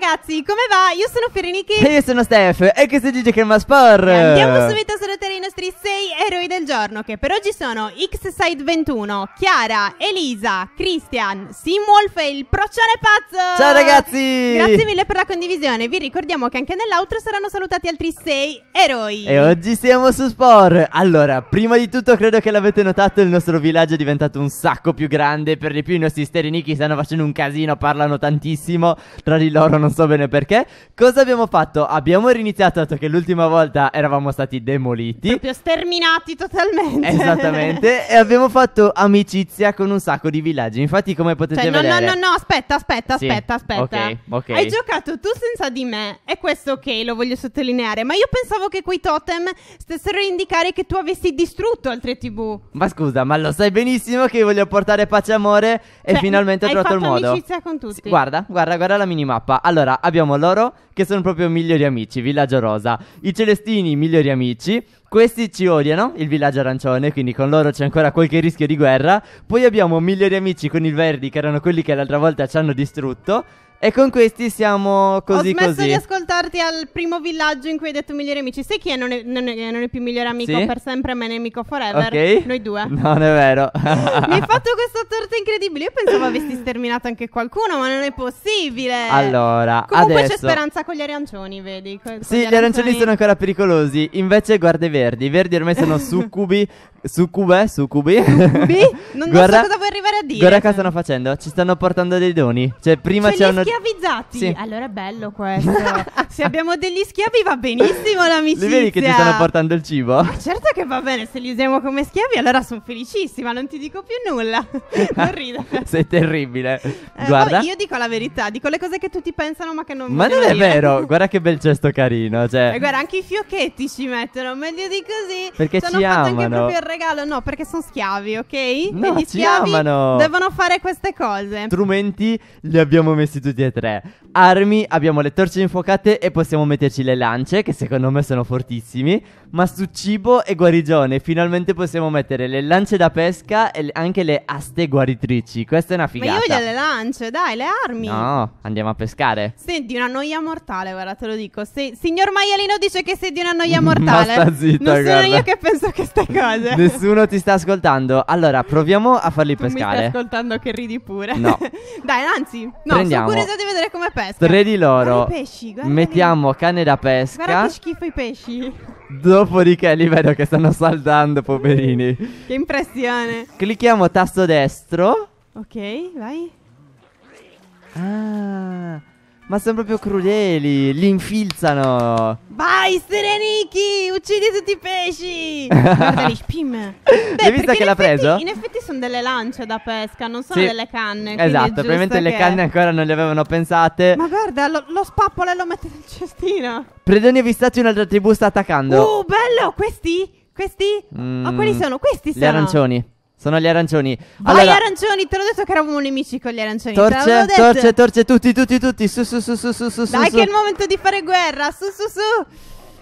ragazzi, come va? Io sono Fereniki E io sono Steph E questo è Gigi che Kelmaspor E andiamo subito a salutare i nostri 6 eroi del giorno Che per oggi sono xside 21 Chiara, Elisa, Christian, Simwolf e il Procione Pazzo Ciao ragazzi Grazie mille per la condivisione Vi ricordiamo che anche nell'outro saranno salutati altri 6 eroi E oggi siamo su Spor Allora, prima di tutto credo che l'avete notato Il nostro villaggio è diventato un sacco più grande Per di più i nostri Sterenichi stanno facendo un casino Parlano tantissimo Tra di loro non so bene perché. Cosa abbiamo fatto? Abbiamo riniziato, dato che l'ultima volta eravamo stati demoliti. Proprio sterminati totalmente. Esattamente. e abbiamo fatto amicizia con un sacco di villaggi. Infatti, come potete cioè, no, vedere... No, no, no, aspetta, aspetta, sì. aspetta, aspetta. Ok, ok. Hai giocato tu senza di me. E questo ok, lo voglio sottolineare. Ma io pensavo che quei totem stessero a indicare che tu avessi distrutto altre tv. Ma scusa, ma lo sai benissimo che io voglio portare pace e amore. Cioè, e finalmente ho trovato il modo. Hai amicizia con tutti. Sì, guarda, guarda, guarda la minimappa. Allora, abbiamo loro che sono proprio migliori amici, Villaggio Rosa. I Celestini, migliori amici. Questi ci odiano, il villaggio arancione, quindi con loro c'è ancora qualche rischio di guerra. Poi abbiamo migliori amici con i Verdi, che erano quelli che l'altra volta ci hanno distrutto. E con questi siamo così così. Ho smesso così. di ascoltarti al primo villaggio in cui hai detto migliori amici. Sai chi è non è, non è, non è più migliore amico sì? per sempre, ma è nemico forever? Okay. Noi due. Non è vero. Mi hai fatto questa torta incredibile. Io pensavo avessi sterminato anche qualcuno, ma non è possibile. Allora, Comunque adesso... c'è speranza con gli arancioni, vedi? Con, sì, con gli, arancioni, arancioni sono ancora pericolosi. Invece guarda i verdi. I verdi ormai sono succubi Succube, eh, succubi. Succubi? Non, guarda, so cosa vuoi arrivare a dire. Guarda cioè. cosa stanno facendo, ci stanno portando dei doni. Cioè, prima cioè, c'erano. Gli schiavizzati. Sì. Allora è bello questo. se abbiamo degli schiavi va benissimo l'amicizia. Li vedi che ci stanno portando il cibo? Ma certo che va bene, se li usiamo come schiavi, allora sono felicissima, non ti dico più nulla. non ridere. Sei terribile. Eh, guarda. Io dico la verità, dico le cose che tutti pensano ma che non Ma non è dire. vero, guarda che bel gesto carino. Cioè. E eh, guarda, anche i fiocchetti ci mettono, meglio di così. Perché ci amano regalo no, perché sono schiavi, ok? No, e gli schiavi amano. devono fare queste cose. Strumenti li abbiamo messi tutti e tre. Armi abbiamo le torce infuocate e possiamo metterci le lance, che secondo me sono fortissimi. Ma su cibo e guarigione finalmente possiamo mettere le lance da pesca e anche le aste guaritrici. Questa è una figata. Ma io voglio le lance, dai, le armi. No, andiamo a pescare. Senti, una noia mortale, guarda, te lo dico. Se... Signor Maialino dice che sei di una noia mortale. Ma sta zitta, non sono guarda. io che penso a queste cose. Nessuno ti sta ascoltando. Allora, proviamo a farli tu pescare. Mi stai ascoltando che ridi pure. No. Dai, anzi, no, Prendiamo. sono curiosa di vedere come pesca. Tre di loro. Guarda pesci, guarda Mettiamo canne da pesca. Guarda che schifo i pesci. Dopodiché li vedo che stanno saltando, poverini. che impressione. Clicchiamo tasto destro. Ok, vai. Ah. Ma sono proprio crudeli, li infilzano. Vai, Sereniki, uccidi tutti i pesci. Guarda Guardali, spim. Hai visto che l'ha preso? In effetti sono delle lance da pesca, non sono sì. delle canne. Esatto, probabilmente che... le canne ancora non le avevano pensate. Ma guarda, lo, lo spappolo e lo mette nel cestino. Predoni avvistati un'altra tribù sta attaccando. Uh, bello, questi? Questi? Mm, oh, quali sono? Questi sono. Gli arancioni. Sono gli arancioni. Allora, Vai arancioni, te l'ho detto che eravamo nemici con gli arancioni. Torce, torce, torce, tutti, tutti, tutti. Su, su, su, su, su, su. Dai, su. che è il momento di fare guerra. Su, su, su.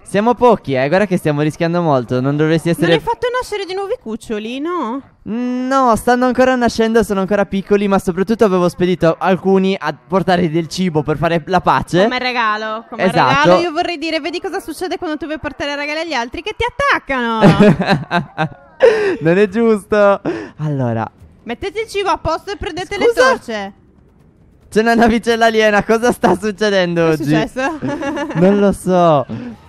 Siamo pochi, eh. Guarda che stiamo rischiando molto. Non dovresti essere. Non hai fatto nascere di nuovi cuccioli, no? Mm, no, stanno ancora nascendo, sono ancora piccoli. Ma soprattutto avevo spedito alcuni a portare del cibo per fare la pace. Come regalo. Come esatto. regalo, io vorrei dire: vedi cosa succede quando tu vuoi portare regali agli altri che ti attaccano. non è giusto. Allora, mettete il cibo a posto e prendete Scusa? le torce. C'è una navicella aliena, cosa sta succedendo oggi? è successo? non lo so.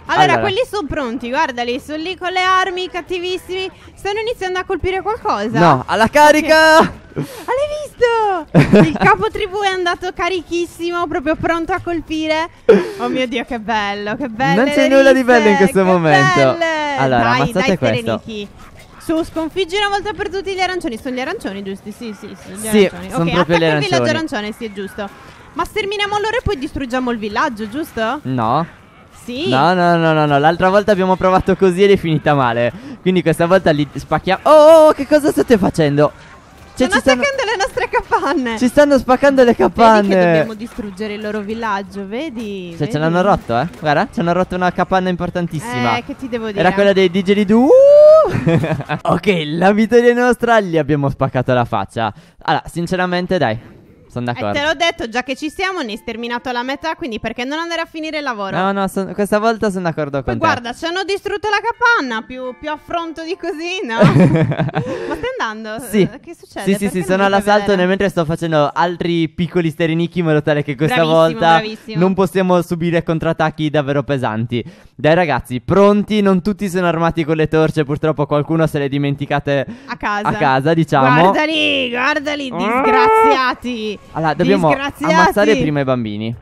Allora, allora. quelli sono pronti, guardali, sono lì con le armi, cattivissimi. Stanno iniziando a colpire qualcosa. No, alla carica! Okay. Ah, l'hai visto? Il capo tribù è andato carichissimo, proprio pronto a colpire. Oh mio dio, che bello, che bello. Non c'è nulla di bello in questo che momento. Belle. Allora, dai, ammazzate dai, questo. Serenichi su sconfiggi una volta per tutti gli arancioni. Sono gli arancioni, giusti? Sì, sì, sono gli sì, arancioni. Sono ok, proprio gli il villaggio arancione, sì, è giusto. Ma sterminiamo allora e poi distruggiamo il villaggio, giusto? No. Sì. No, no, no, no, no. L'altra volta abbiamo provato così ed è finita male. Quindi questa volta li spacchiamo. Oh, oh che cosa state facendo? Cioè, stanno attaccando stanno... le nostre capanne. Ci stanno spaccando le capanne. Vedi che dobbiamo distruggere il loro villaggio, vedi? Cioè, vedi? ce l'hanno rotto, eh. Guarda, ci hanno rotto una capanna importantissima. Eh, che ti devo dire? Era quella dei digeridoo. ok, la vittoria in Australia abbiamo spaccato la faccia. Allora, sinceramente, dai, sono eh, d'accordo. Eh, te l'ho detto, già che ci siamo, ne hai sterminato la metà, quindi perché non andare a finire il lavoro? No, no, son, questa volta sono d'accordo con guarda, te. Guarda, ci hanno distrutto la capanna, più, più affronto di così, no? Ma stai andando? Sì. Eh, che succede? Sì, perché sì, sono all'assalto nel mentre sto facendo altri piccoli sterinichi in modo tale che questa bravissimo, volta bravissimo. non possiamo subire contrattacchi davvero pesanti. Dai ragazzi, pronti? Non tutti sono armati con le torce, purtroppo qualcuno se le dimenticate a casa, a casa diciamo. Guardali, guardali, guarda lì, disgraziati. Allora, dobbiamo ammazzare prima i bambini.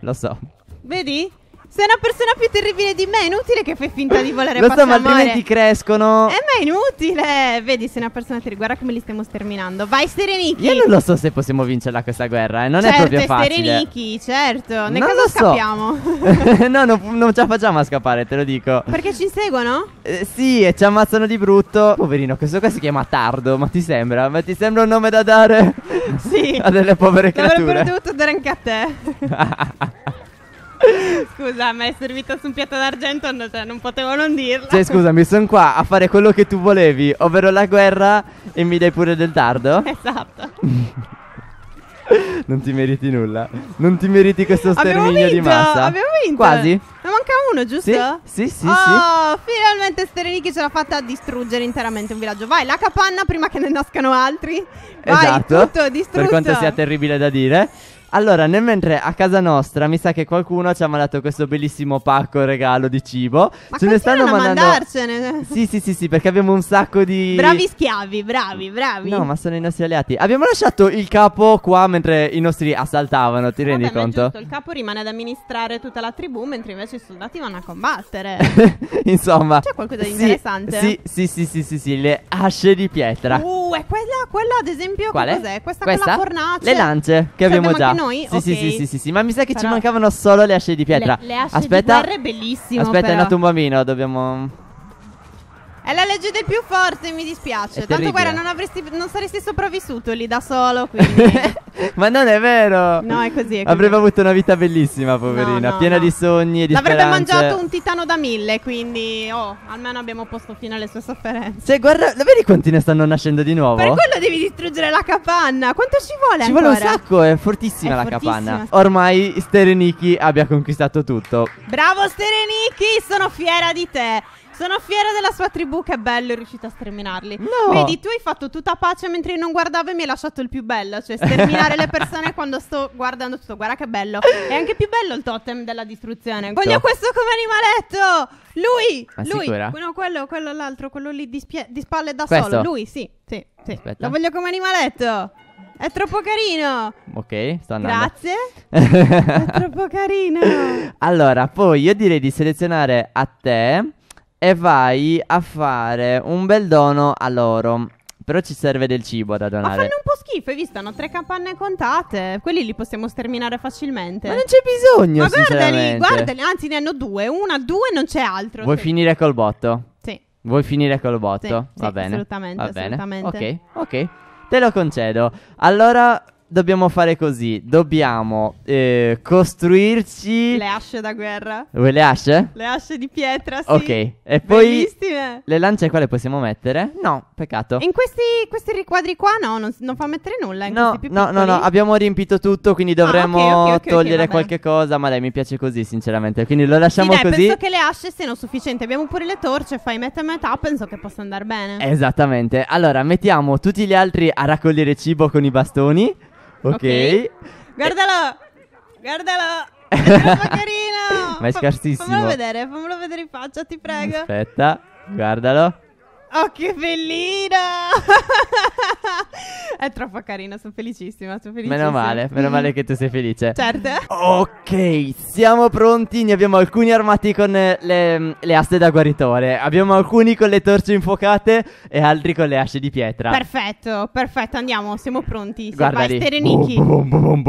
Lo so. Vedi? Sei una persona più terribile di me, è inutile che fai finta di volere Lo so, ma altrimenti crescono. Eh, ma è inutile. Vedi, sei una persona terribile. Guarda come li stiamo sterminando. Vai, Sereniki. Io non lo so se possiamo vincerla questa guerra, eh. Non certo, è proprio facile. Sereniki, certo. Nel non caso scappiamo. no, non, non ce la facciamo a scappare, te lo dico. Perché ci inseguono? Eh, sì, e ci ammazzano di brutto. Poverino, questo qua si chiama Tardo, ma ti sembra? Ma ti sembra un nome da dare? sì. A delle povere creature. L'avrei dovuto dare anche a te. Scusa, ma è servita su un piatto d'argento, no, cioè, non potevo non dirlo. Cioè, scusami, sono qua a fare quello che tu volevi, ovvero la guerra, e mi dai pure del tardo? Esatto. non ti meriti nulla. Non ti meriti questo sterminio di massa. Abbiamo vinto. Quasi. Ne manca uno, giusto? Sì, sì, sì. Oh, sì. finalmente Sterenicchi ce l'ha fatta a distruggere interamente un villaggio. Vai, la capanna prima che ne nascano altri. Vai, esatto. tutto distrutto. Per quanto sia terribile da dire. Allora, nel mentre a casa nostra mi sa che qualcuno ci ha mandato questo bellissimo pacco regalo di cibo. Ma ce ne stanno mandando. mandarcene. Sì, sì, sì, sì, perché abbiamo un sacco di. Bravi schiavi, bravi, bravi. No, ma sono i nostri alleati. Abbiamo lasciato il capo qua mentre i nostri assaltavano, ti rendi Vabbè, ma è conto? giusto, il capo rimane ad amministrare tutta la tribù, mentre invece i soldati vanno a combattere. Insomma. C'è qualcosa di Sì, interessante? Sì, sì, sì, sì, sì, sì, le asce di pietra. Uh, è quella, quella ad esempio, Qual è? cos'è? Questa, Questa? con la fornace. Le lance che cioè, abbiamo, abbiamo già. Anche noi? Sì, okay. sì, sì, sì, sì, sì, ma mi sa che però... ci mancavano solo le asce di pietra. Le, le asce Aspetta. di pietra è bellissimo Aspetta, però. è nato un bambino, dobbiamo è la legge del più forte, mi dispiace. È Tanto guarda, non, avresti, non, saresti sopravvissuto lì da solo. Ma non è vero. No, è così. È così. Avrebbe avuto una vita bellissima, poverina, no, no, piena no. di sogni e di L'avrebbe speranze. mangiato un titano da mille, quindi oh, almeno abbiamo posto fine alle sue sofferenze. Se guarda, lo vedi quanti ne stanno nascendo di nuovo? Per quello devi distruggere la capanna. Quanto ci vuole? Ci ancora? vuole un sacco, è fortissima è la fortissima. capanna. Ormai Stereniki abbia conquistato tutto. Bravo Stereniki, sono fiera di te. Sono fiera della sua tribù che bello è riuscito a sterminarli. No. Vedi, tu hai fatto tutta pace mentre io non guardavo e mi hai lasciato il più bello, cioè sterminare le persone quando sto guardando tutto. Guarda che bello. È anche più bello il totem della distruzione. Voglio questo come animaletto. Lui, Ma lui, no, quello, quello l'altro, quello lì di, spie- di spalle da questo? solo. Lui, sì, sì, sì. Lo voglio come animaletto. È troppo carino. Ok, sto andando. Grazie. è troppo carino. Allora, poi io direi di selezionare a te e vai a fare un bel dono a loro. Però ci serve del cibo da donare. Ma fanno un po' schifo, hai visto? Hanno tre capanne contate. Quelli li possiamo sterminare facilmente. Ma non c'è bisogno, Ma guardali, guardali. Anzi, ne hanno due. Una, due, non c'è altro. Vuoi sì. finire col botto? Sì. Vuoi finire col botto? Sì, Va sì, bene. Assolutamente, Va bene. assolutamente. Ok, ok. Te lo concedo. Allora, dobbiamo fare così: dobbiamo eh, costruirci. Le asce da guerra. le asce? Le asce di pietra, sì. Ok, e poi. Le lance quale possiamo mettere? No, peccato. In questi, questi riquadri qua, no, non, non fa mettere nulla. no, no, no, no, abbiamo riempito tutto, quindi ah, dovremmo ah, okay, okay, okay, togliere qualche cosa. Ma dai, mi piace così, sinceramente. Quindi lo lasciamo sì, dai, così. penso che le asce siano sufficienti. Abbiamo pure le torce, fai metà e metà, penso che possa andare bene. Esattamente. Allora, mettiamo tutti gli altri a raccogliere cibo con i bastoni. Ok. okay. Guardalo! Guardalo! È carino! Ma è Fa- scarsissimo. Fammelo vedere, fammelo vedere in faccia, ti prego. Aspetta, guardalo. Oh, che bellino! È troppo carina, sono felicissima, sono felicissima. Meno male, meno male che tu sei felice. Certo. Ok, siamo pronti, ne abbiamo alcuni armati con eh, le, mm, le aste da guaritore, abbiamo alcuni con le torce infuocate e altri con le asce di pietra. Perfetto, perfetto, andiamo, siamo pronti. Guarda vai, lì. Stereniki.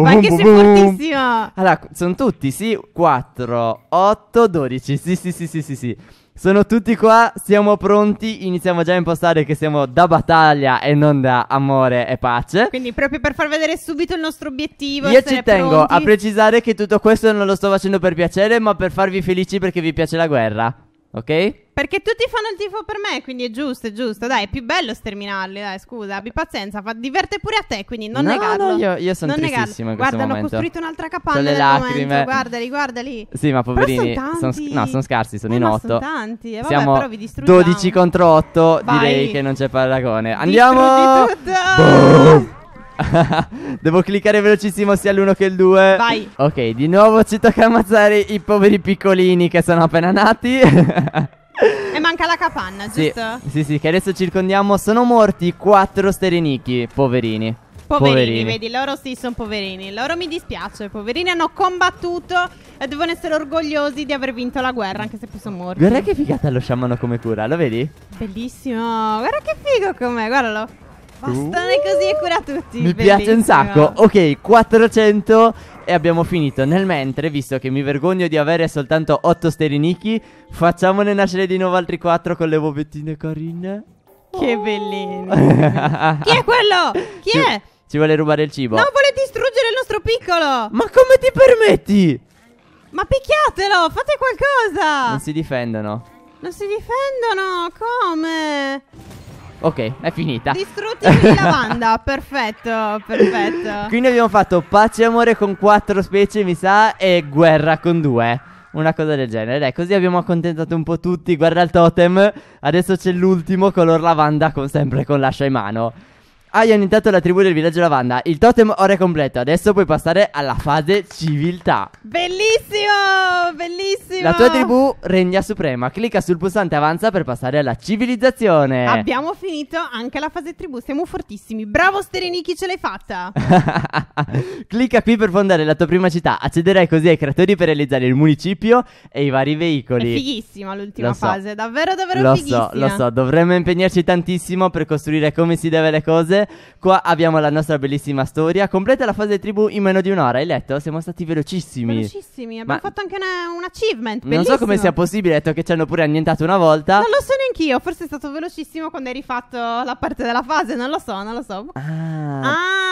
Ma che sei fortissima. Allora, sono tutti, sì, 4, 8, 12, sì, sì, sì, sì, sì, sì. Sono tutti qua, siamo pronti, iniziamo già a impostare che siamo da battaglia e non da amore e pace. Quindi proprio per far vedere subito il nostro obiettivo. Io ci tengo pronti. a precisare che tutto questo non lo sto facendo per piacere, ma per farvi felici perché vi piace la guerra ok? Perché tutti fanno il tifo per me, quindi è giusto, è giusto. Dai, è più bello sterminarli, dai, scusa, abbi pazienza, fa, diverte pure a te, quindi non no, negarlo. No, io, io sono non in questo Guarda, momento. hanno costruito un'altra capanna Con le lacrime. Momento. Guardali, guardali. Sì, ma poverini, sono tanti. no, sono scarsi, sono eh, in otto. sono tanti, eh, vabbè, Siamo però vi 12 contro 8, Vai. direi che non c'è paragone. Andiamo! Distruggi tutto! Boh! Devo cliccare velocissimo sia l'uno che il due Vai. Ok, di nuovo ci tocca ammazzare i poveri piccolini che sono appena nati. e manca la capanna, giusto? Sì, sì, che adesso circondiamo. Sono morti quattro sterenichi, poverini. Poverini, poverini, vedi, loro sì, sono poverini. Loro mi dispiace, poverini hanno combattuto e devono essere orgogliosi di aver vinto la guerra, anche se poi sono morti. Guarda che figata lo sciamano come cura, lo vedi? Bellissimo, guarda che figo com'è, guardalo. Bastone uh. così e cura tutti. Mi Bellissimo. piace un sacco. Ok, 400 e abbiamo finito. Nel mentre, visto che mi vergogno di avere soltanto 8 sterinichi, facciamone nascere di nuovo altri 4 con le bobettine carine. Che bellino. Chi è quello? Chi ci, è? Ci vuole rubare il cibo. No, vuole distruggere il nostro piccolo. Ma come ti permetti? Ma picchiatelo, fate qualcosa. Non si difendono. Non si difendono, come? Ok, è finita. Distrutti di lavanda, perfetto, perfetto. Quindi abbiamo fatto pace e amore con quattro specie, mi sa, e guerra con due. Una cosa del genere. Dai, così abbiamo accontentato un po' tutti. Guarda il totem. Adesso c'è l'ultimo color lavanda, con, sempre con l'ascia in mano. Hai annientato la tribù del villaggio Lavanda. Il totem ora è completo. Adesso puoi passare alla fase civiltà. Bellissimo! Bellissimo! La tua tribù regna suprema. Clicca sul pulsante avanza per passare alla civilizzazione. Abbiamo finito anche la fase tribù. Siamo fortissimi. Bravo Stereniki, ce l'hai fatta. Clicca qui per fondare la tua prima città. Accederai così ai creatori per realizzare il municipio e i vari veicoli. È fighissima l'ultima so. fase. Davvero, davvero lo fighissima. Lo so, lo so. Dovremmo impegnarci tantissimo per costruire come si deve le cose Qua abbiamo la nostra bellissima storia. Completa la fase tribù in meno di un'ora. Hai letto? Siamo stati velocissimi. Velocissimi. Abbiamo Ma fatto anche una- un achievement. Bellissimo. Non so come sia possibile, detto che ci hanno pure annientato una volta. Non lo so neanch'io. Forse è stato velocissimo quando hai rifatto la parte della fase. Non lo so, non lo so. Ah. ah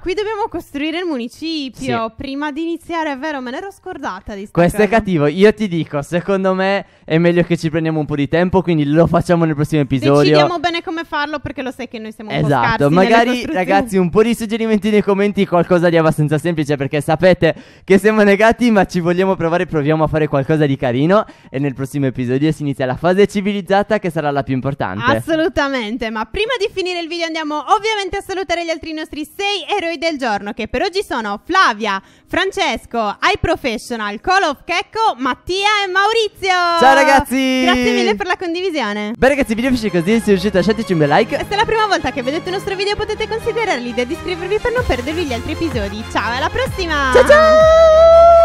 qui dobbiamo costruire il municipio. Sì. Prima di iniziare, è vero, me l'ero scordata di Questo cosa. è cattivo. Io ti dico, secondo me è meglio che ci prendiamo un po' di tempo, quindi lo facciamo nel prossimo episodio. Decidiamo bene come farlo perché lo sai che noi siamo un esatto. magari ragazzi un po' di suggerimenti nei commenti, qualcosa di abbastanza semplice perché sapete che siamo negati, ma ci vogliamo provare, proviamo a fare qualcosa di carino e nel prossimo episodio si inizia la fase civilizzata che sarà la più importante. Assolutamente, ma prima di finire il video andiamo ovviamente a salutare gli altri nostri sei eroi eroi del giorno che per oggi sono Flavia, Francesco, iProfessional, Call of Checco, Mattia e Maurizio. Ciao ragazzi! Grazie mille per la condivisione. Beh ragazzi, il video finisce così, se riuscite lasciateci un bel like. E se è la prima volta che vedete il nostro video potete considerare l'idea di iscrivervi per non perdervi gli altri episodi. Ciao, alla prossima! Ciao ciao!